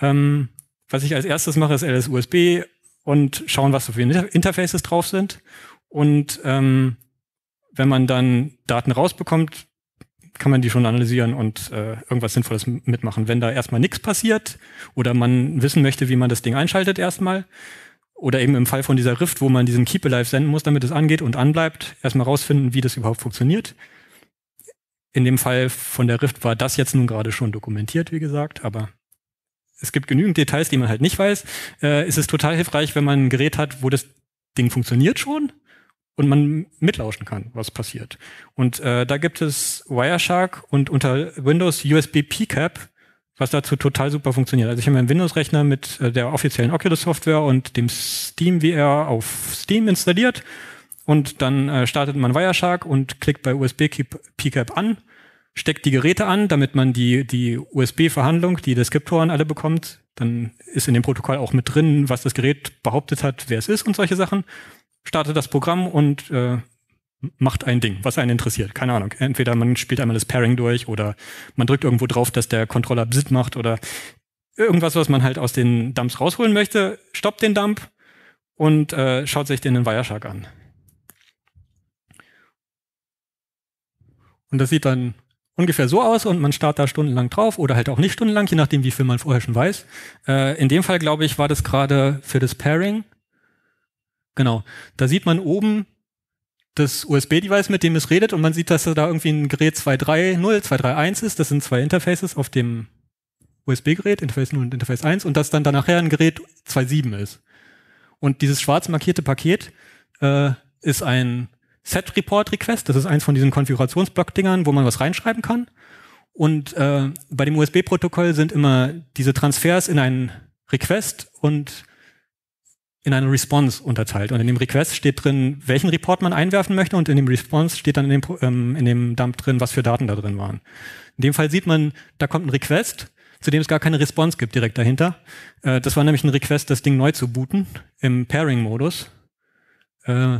Ähm, was ich als erstes mache, ist LSUSB und schauen, was so für Interfaces drauf sind. Und ähm, wenn man dann Daten rausbekommt, kann man die schon analysieren und äh, irgendwas Sinnvolles mitmachen. Wenn da erstmal nichts passiert oder man wissen möchte, wie man das Ding einschaltet erstmal, oder eben im Fall von dieser Rift, wo man diesen Keep Alive senden muss, damit es angeht und anbleibt, erstmal rausfinden, wie das überhaupt funktioniert. In dem Fall von der Rift war das jetzt nun gerade schon dokumentiert, wie gesagt, aber es gibt genügend Details, die man halt nicht weiß. Äh, es ist total hilfreich, wenn man ein Gerät hat, wo das Ding funktioniert schon und man mitlauschen kann, was passiert. Und äh, da gibt es Wireshark und unter Windows USB PCAP was dazu total super funktioniert. Also ich habe meinen Windows-Rechner mit äh, der offiziellen Oculus-Software und dem Steam VR auf Steam installiert und dann äh, startet man Wireshark und klickt bei USB PCAP an, steckt die Geräte an, damit man die, die USB-Verhandlung, die Deskriptoren alle bekommt. Dann ist in dem Protokoll auch mit drin, was das Gerät behauptet hat, wer es ist und solche Sachen. Startet das Programm und äh, macht ein Ding, was einen interessiert. Keine Ahnung. Entweder man spielt einmal das Pairing durch oder man drückt irgendwo drauf, dass der Controller Bsit macht oder irgendwas, was man halt aus den Dumps rausholen möchte, stoppt den Dump und äh, schaut sich den in Wireshark an. Und das sieht dann ungefähr so aus und man startet da stundenlang drauf oder halt auch nicht stundenlang, je nachdem, wie viel man vorher schon weiß. Äh, in dem Fall, glaube ich, war das gerade für das Pairing. Genau. Da sieht man oben das USB-Device, mit dem es redet, und man sieht, dass da irgendwie ein Gerät 230, 231 ist. Das sind zwei Interfaces auf dem USB-Gerät, Interface 0 und Interface 1, und dass dann nachher ein Gerät 2.7 ist. Und dieses schwarz markierte Paket äh, ist ein Set Report Request. Das ist eins von diesen Konfigurationsblock-Dingern, wo man was reinschreiben kann. Und äh, bei dem USB-Protokoll sind immer diese Transfers in einen Request und in eine Response unterteilt. Und in dem Request steht drin, welchen Report man einwerfen möchte und in dem Response steht dann in dem, ähm, in dem Dump drin, was für Daten da drin waren. In dem Fall sieht man, da kommt ein Request, zu dem es gar keine Response gibt direkt dahinter. Äh, das war nämlich ein Request, das Ding neu zu booten im Pairing-Modus. Äh,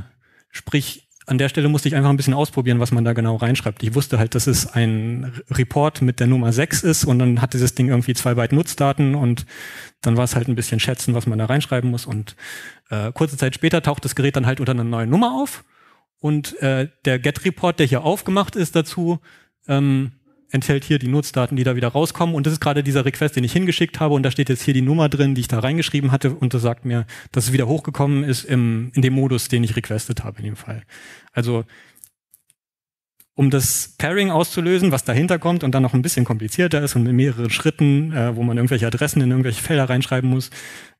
sprich, an der Stelle musste ich einfach ein bisschen ausprobieren, was man da genau reinschreibt. Ich wusste halt, dass es ein Report mit der Nummer 6 ist und dann hat dieses Ding irgendwie zwei Byte Nutzdaten und dann war es halt ein bisschen schätzen, was man da reinschreiben muss. Und äh, kurze Zeit später taucht das Gerät dann halt unter einer neuen Nummer auf und äh, der Get-Report, der hier aufgemacht ist dazu, ähm, enthält hier die Nutzdaten, die da wieder rauskommen. Und das ist gerade dieser Request, den ich hingeschickt habe. Und da steht jetzt hier die Nummer drin, die ich da reingeschrieben hatte. Und das sagt mir, dass es wieder hochgekommen ist im, in dem Modus, den ich requestet habe in dem Fall. Also, um das Pairing auszulösen, was dahinter kommt und dann noch ein bisschen komplizierter ist und mit mehreren Schritten, äh, wo man irgendwelche Adressen in irgendwelche Felder reinschreiben muss,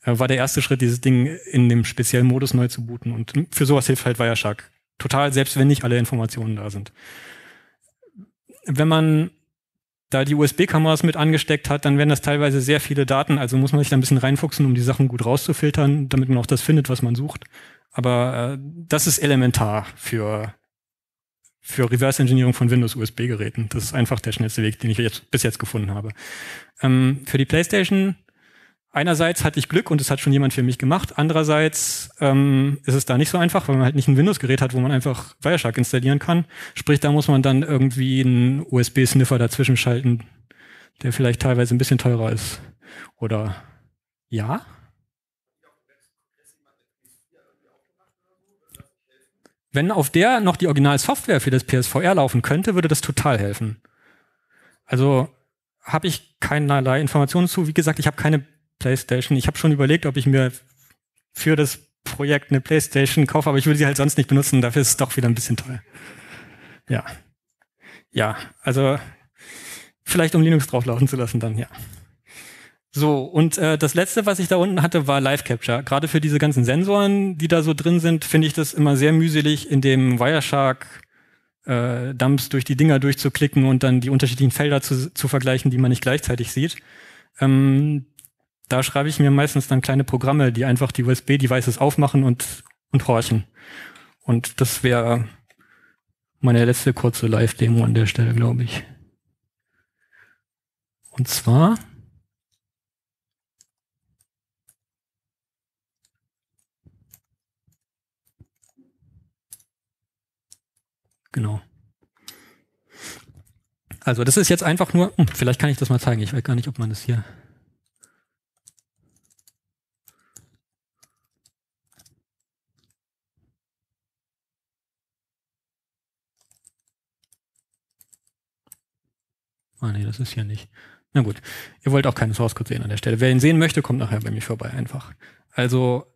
äh, war der erste Schritt, dieses Ding in dem speziellen Modus neu zu booten. Und für sowas hilft halt Wireshark total, selbst wenn nicht alle Informationen da sind. Wenn man da die USB-Kameras mit angesteckt hat, dann werden das teilweise sehr viele Daten. Also muss man sich da ein bisschen reinfuchsen, um die Sachen gut rauszufiltern, damit man auch das findet, was man sucht. Aber äh, das ist elementar für, für Reverse Engineering von Windows USB-Geräten. Das ist einfach der schnellste Weg, den ich jetzt, bis jetzt gefunden habe. Ähm, für die PlayStation einerseits hatte ich Glück und es hat schon jemand für mich gemacht. Andererseits ähm, ist es da nicht so einfach, weil man halt nicht ein Windows-Gerät hat, wo man einfach Wireshark installieren kann. Sprich, da muss man dann irgendwie einen USB-Sniffer dazwischen schalten, der vielleicht teilweise ein bisschen teurer ist. Oder ja? Wenn auf der noch die Original-Software für das PSVR laufen könnte, würde das total helfen. Also habe ich keinerlei Informationen zu. Wie gesagt, ich habe keine PlayStation. Ich habe schon überlegt, ob ich mir für das Projekt eine PlayStation kaufe, aber ich würde sie halt sonst nicht benutzen. Dafür ist es doch wieder ein bisschen teuer. Ja. Ja, also vielleicht um Linux drauflaufen zu lassen dann, ja. So, und äh, das letzte, was ich da unten hatte, war Live Capture. Gerade für diese ganzen Sensoren, die da so drin sind, finde ich das immer sehr mühselig, in dem Wireshark äh, Dumps durch die Dinger durchzuklicken und dann die unterschiedlichen Felder zu, zu vergleichen, die man nicht gleichzeitig sieht. Ähm, da schreibe ich mir meistens dann kleine Programme, die einfach die USB-Devices aufmachen und, und horchen. Und das wäre meine letzte kurze Live-Demo an der Stelle, glaube ich. Und zwar genau. Also das ist jetzt einfach nur, hm, vielleicht kann ich das mal zeigen, ich weiß gar nicht, ob man das hier Ah nee, das ist hier nicht. Na gut, ihr wollt auch keinen Source Code sehen an der Stelle. Wer ihn sehen möchte, kommt nachher bei mir vorbei einfach. Also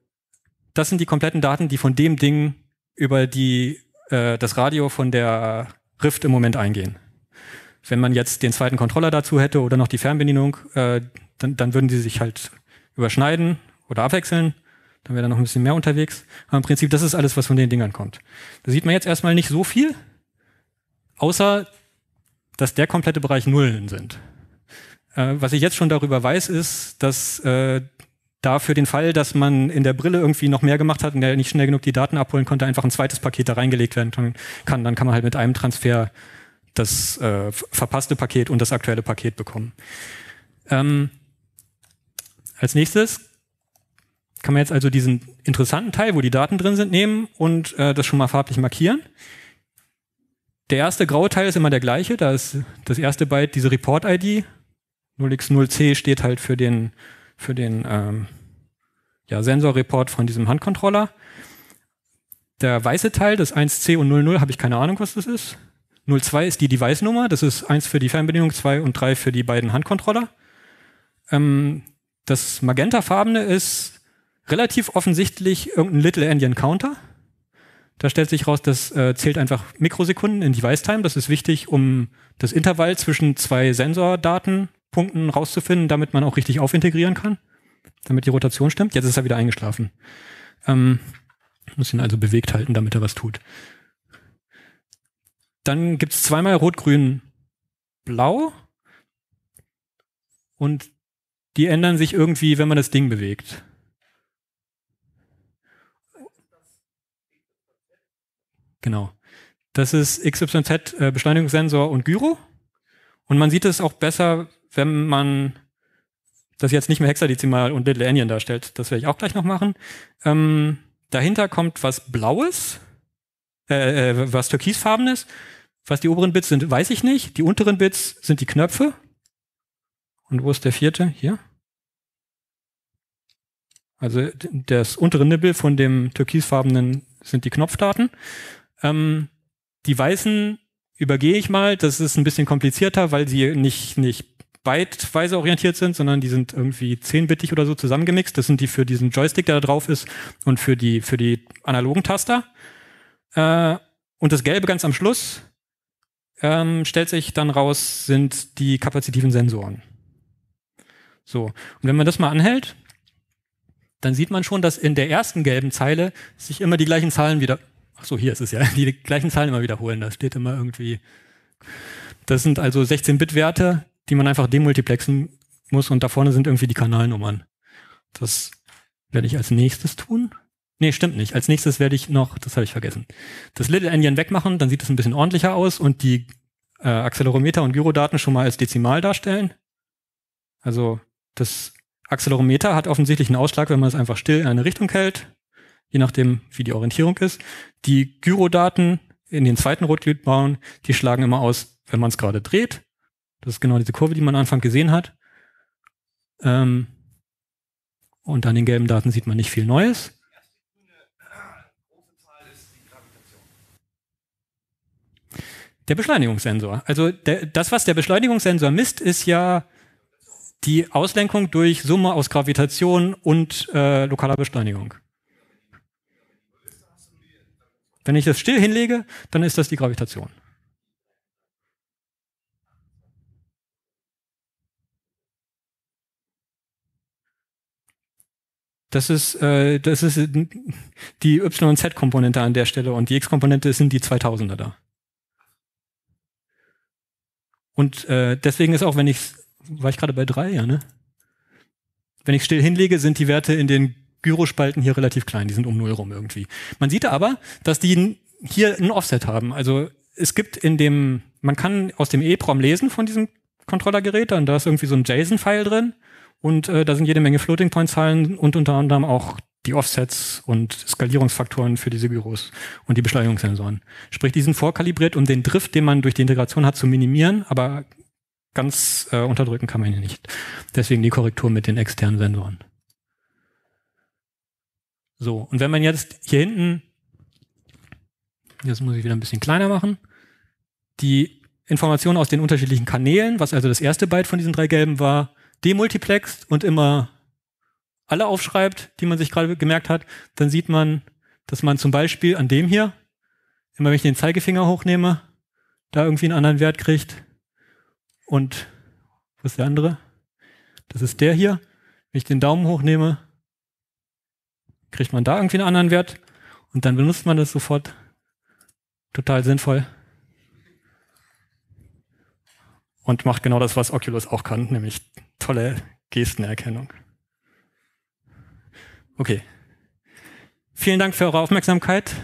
das sind die kompletten Daten, die von dem Ding über die äh, das Radio von der Rift im Moment eingehen. Wenn man jetzt den zweiten Controller dazu hätte oder noch die Fernbedienung, äh, dann, dann würden sie sich halt überschneiden oder abwechseln. Dann wäre da noch ein bisschen mehr unterwegs. Aber im Prinzip, das ist alles, was von den Dingern kommt. Da sieht man jetzt erstmal nicht so viel, außer dass der komplette Bereich Nullen sind. Äh, was ich jetzt schon darüber weiß, ist, dass äh, da für den Fall, dass man in der Brille irgendwie noch mehr gemacht hat und der nicht schnell genug die Daten abholen konnte, einfach ein zweites Paket da reingelegt werden kann. Dann kann man halt mit einem Transfer das äh, verpasste Paket und das aktuelle Paket bekommen. Ähm, als nächstes kann man jetzt also diesen interessanten Teil, wo die Daten drin sind, nehmen und äh, das schon mal farblich markieren. Der erste graue Teil ist immer der gleiche. Da ist das erste Byte diese Report-ID. 0x0c steht halt für den, für den ähm, ja, Sensor-Report von diesem Handcontroller. Der weiße Teil, das 1c und 00, habe ich keine Ahnung, was das ist. 02 ist die Device-Nummer. Das ist 1 für die Fernbedienung, 2 und 3 für die beiden Handcontroller. Ähm, das magentafarbene ist relativ offensichtlich irgendein Little Endian Counter. Da stellt sich raus, das äh, zählt einfach Mikrosekunden in Device Time. Das ist wichtig, um das Intervall zwischen zwei Sensordatenpunkten rauszufinden, damit man auch richtig aufintegrieren kann, damit die Rotation stimmt. Jetzt ist er wieder eingeschlafen. Ähm, muss ihn also bewegt halten, damit er was tut. Dann gibt's zweimal Rot, Grün, Blau. Und die ändern sich irgendwie, wenn man das Ding bewegt. Genau. Das ist XYZ äh, Beschleunigungssensor und Gyro. Und man sieht es auch besser, wenn man das jetzt nicht mehr hexadezimal und Little Endian darstellt. Das werde ich auch gleich noch machen. Ähm, dahinter kommt was Blaues, äh, äh, was Türkisfarbenes. Was die oberen Bits sind, weiß ich nicht. Die unteren Bits sind die Knöpfe. Und wo ist der vierte? Hier. Also das untere Nibbel von dem türkisfarbenen sind die Knopfdaten. Ähm, die Weißen übergehe ich mal. Das ist ein bisschen komplizierter, weil sie nicht, nicht byteweise orientiert sind, sondern die sind irgendwie zehnbittig oder so zusammengemixt. Das sind die für diesen Joystick, der da drauf ist und für die, für die analogen Taster. Äh, und das Gelbe ganz am Schluss ähm, stellt sich dann raus, sind die kapazitiven Sensoren. So. Und wenn man das mal anhält, dann sieht man schon, dass in der ersten gelben Zeile sich immer die gleichen Zahlen wieder ach so, hier ist es ja, die gleichen Zahlen immer wiederholen. Da steht immer irgendwie, das sind also 16-Bit-Werte, die man einfach demultiplexen muss und da vorne sind irgendwie die Kanalnummern. Das werde ich als nächstes tun. Nee, stimmt nicht. Als nächstes werde ich noch, das habe ich vergessen, das Little Endian wegmachen, dann sieht es ein bisschen ordentlicher aus und die äh, Accelerometer und Gyrodaten schon mal als Dezimal darstellen. Also das Accelerometer hat offensichtlich einen Ausschlag, wenn man es einfach still in eine Richtung hält je nachdem, wie die Orientierung ist. Die Gyrodaten in den zweiten Rotglühbauen, die schlagen immer aus, wenn man es gerade dreht. Das ist genau diese Kurve, die man am Anfang gesehen hat. Ähm, und an den gelben Daten sieht man nicht viel Neues. Der Beschleunigungssensor. Also der, das, was der Beschleunigungssensor misst, ist ja die Auslenkung durch Summe aus Gravitation und äh, lokaler Beschleunigung. Wenn ich das still hinlege, dann ist das die Gravitation. Das ist, äh, das ist die Y- und Z-Komponente an der Stelle und die X-Komponente sind die 2000er da. Und äh, deswegen ist auch, wenn ich, war ich gerade bei drei, ja, ne? Wenn ich still hinlege, sind die Werte in den Gyrospalten hier relativ klein, die sind um Null rum irgendwie. Man sieht aber, dass die hier ein Offset haben. Also es gibt in dem, man kann aus dem EEPROM lesen von diesem Controllergerät, dann da ist irgendwie so ein JSON-File drin und äh, da sind jede Menge Floating-Point-Zahlen und unter anderem auch die Offsets und Skalierungsfaktoren für diese Gyros und die Beschleunigungssensoren. Sprich, die sind vorkalibriert, um den Drift, den man durch die Integration hat, zu minimieren, aber ganz äh, unterdrücken kann man ihn nicht. Deswegen die Korrektur mit den externen Sensoren. So, und wenn man jetzt hier hinten, jetzt muss ich wieder ein bisschen kleiner machen, die Informationen aus den unterschiedlichen Kanälen, was also das erste Byte von diesen drei gelben war, demultiplext und immer alle aufschreibt, die man sich gerade gemerkt hat, dann sieht man, dass man zum Beispiel an dem hier, immer wenn ich den Zeigefinger hochnehme, da irgendwie einen anderen Wert kriegt. Und was ist der andere? Das ist der hier. Wenn ich den Daumen hochnehme, kriegt man da irgendwie einen anderen Wert und dann benutzt man das sofort. Total sinnvoll. Und macht genau das, was Oculus auch kann, nämlich tolle Gestenerkennung. Okay. Vielen Dank für eure Aufmerksamkeit.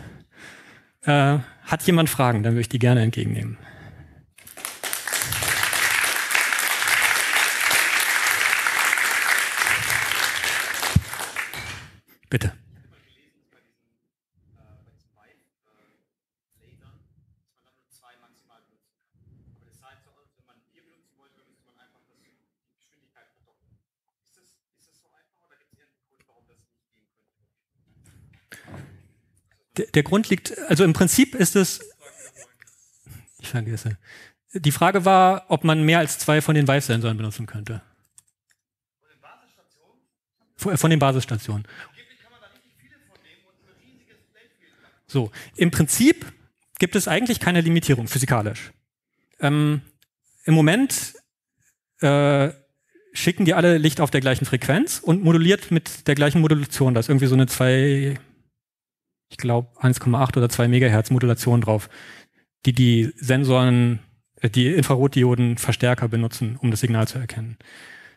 Äh, hat jemand Fragen? Dann würde ich die gerne entgegennehmen. Bitte. Der, Grund liegt, also im Prinzip ist es, ich vergesse. Die Frage war, ob man mehr als zwei von den Vive-Sensoren benutzen könnte. Von den äh, Basisstationen? Von den Basisstationen. So, im Prinzip gibt es eigentlich keine Limitierung physikalisch. Ähm, Im Moment äh, schicken die alle Licht auf der gleichen Frequenz und moduliert mit der gleichen Modulation. Das ist irgendwie so eine 2 ich glaube, 1,8 oder 2 Megahertz Modulation drauf, die die Sensoren, äh, die Infrarotdioden Verstärker benutzen, um das Signal zu erkennen.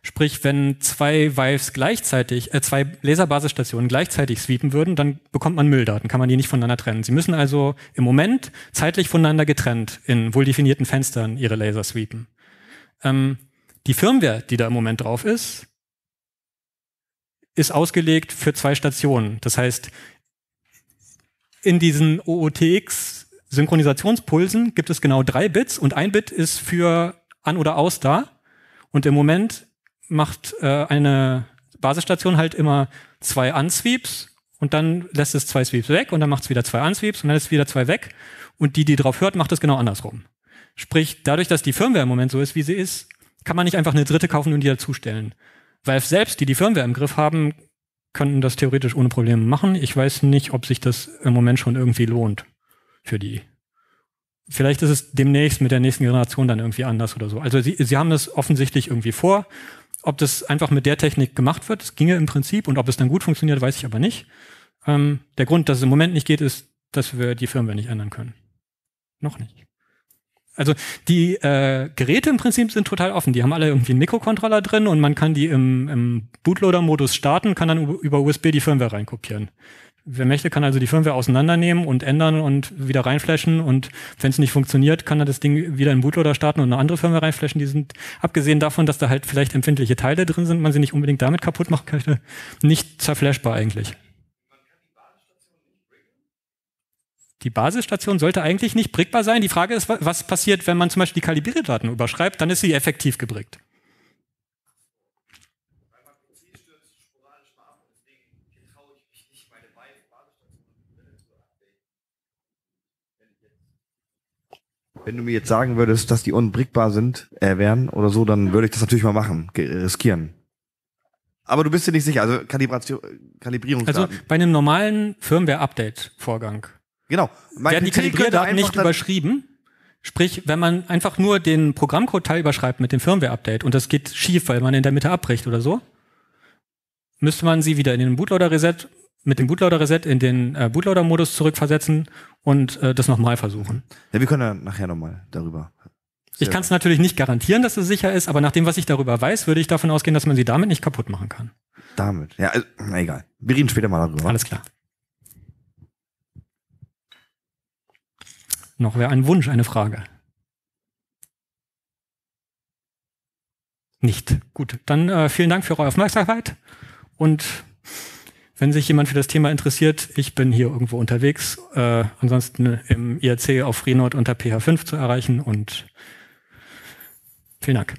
Sprich, wenn zwei Vives gleichzeitig, äh, zwei Laserbasisstationen gleichzeitig sweepen würden, dann bekommt man Mülldaten, kann man die nicht voneinander trennen. Sie müssen also im Moment zeitlich voneinander getrennt in wohl definierten Fenstern ihre Laser sweepen. Ähm, die Firmware, die da im Moment drauf ist, ist ausgelegt für zwei Stationen. Das heißt, in diesen OOTX Synchronisationspulsen gibt es genau drei Bits und ein Bit ist für an oder aus da. Und im Moment macht äh, eine Basisstation halt immer zwei Unsweeps und dann lässt es zwei Sweeps weg und dann macht es wieder zwei Unsweeps und dann ist wieder zwei weg. Und die, die drauf hört, macht es genau andersrum. Sprich, dadurch, dass die Firmware im Moment so ist, wie sie ist, kann man nicht einfach eine dritte kaufen und die dazustellen. Valve selbst, die die Firmware im Griff haben, könnten das theoretisch ohne Probleme machen. Ich weiß nicht, ob sich das im Moment schon irgendwie lohnt für die. Vielleicht ist es demnächst mit der nächsten Generation dann irgendwie anders oder so. Also sie, sie haben das offensichtlich irgendwie vor. Ob das einfach mit der Technik gemacht wird, das ginge im Prinzip und ob es dann gut funktioniert, weiß ich aber nicht. Ähm, der Grund, dass es im Moment nicht geht, ist, dass wir die Firmware nicht ändern können. Noch nicht. Also die äh, Geräte im Prinzip sind total offen. Die haben alle irgendwie einen Mikrocontroller drin und man kann die im, im Bootloader-Modus starten, kann dann über USB die Firmware reinkopieren. Wer möchte, kann also die Firmware auseinandernehmen und ändern und wieder reinflashen und wenn es nicht funktioniert, kann er das Ding wieder im Bootloader starten und eine andere Firmware reinflashen. Die sind, abgesehen davon, dass da halt vielleicht empfindliche Teile drin sind, man sie nicht unbedingt damit kaputt machen könnte, nicht zerflashbar eigentlich. die Basisstation sollte eigentlich nicht brickbar sein. Die Frage ist, was passiert, wenn man zum Beispiel die Kalibrierdaten überschreibt, dann ist sie effektiv gebrickt. Wenn du mir jetzt sagen würdest, dass die unbrickbar sind, äh, wären oder so, dann würde ich das natürlich mal machen, riskieren. Aber du bist dir nicht sicher, also Kalibration, Kalibrierungsdaten. Also bei einem normalen Firmware-Update-Vorgang Genau. Mein werden die kalibriert nicht überschrieben. Sprich, wenn man einfach nur den Programmcode-Teil überschreibt mit dem Firmware-Update und das geht schief, weil man in der Mitte abbricht oder so, müsste man sie wieder in den Bootloader-Reset, mit dem Bootloader-Reset in den äh, Bootloader-Modus zurückversetzen und äh, das nochmal versuchen. Ja, wir können ja nachher nochmal darüber. Sehr ich kann es natürlich nicht garantieren, dass es sicher ist, aber nach dem, was ich darüber weiß, würde ich davon ausgehen, dass man sie damit nicht kaputt machen kann. Damit, ja, also, na egal. Wir reden später mal darüber. Alles klar. noch wäre ein Wunsch, eine Frage. Nicht. Gut, dann äh, vielen Dank für eure Aufmerksamkeit und wenn sich jemand für das Thema interessiert, ich bin hier irgendwo unterwegs, äh, ansonsten im IRC auf Freenode unter PH5 zu erreichen und vielen Dank.